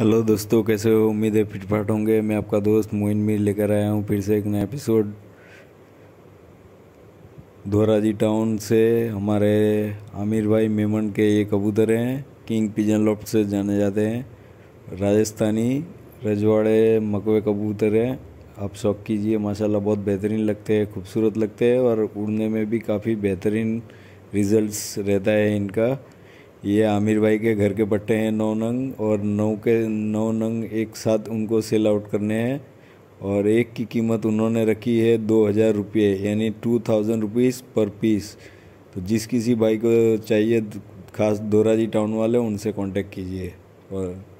hello दोस्तों कैसे हो उम्मीद है फिटफाट होंगे मैं आपका दोस्त मोइन मीर लेकर आया हूँ फिर से एक नया एपिसोड धोराजी टाउन से हमारे आमिर भाई मेमन के ये कबूतर हैं किंग पिजन लॉफ्ट से जाने जाते हैं राजस्थानी रजवाड़े मकवे कबूतर हैं आप शौक कीजिए माशाल्लाह बहुत बेहतरीन लगते हैं खूबसूरत लगते हैं और उड़ने में भी काफ़ी बेहतरीन रिजल्ट्स रहता है इनका ये आमिर भाई के घर के पट्टे हैं नौ नंग और नौ के नौ नंग एक साथ उनको सेल आउट करने हैं और एक की कीमत उन्होंने रखी है दो हज़ार रुपये यानी two thousand rupees per piece तो जिस किसी भाई को चाहिए खास दोराजी टाउन वाले उनसे कांटेक्ट कीजिए और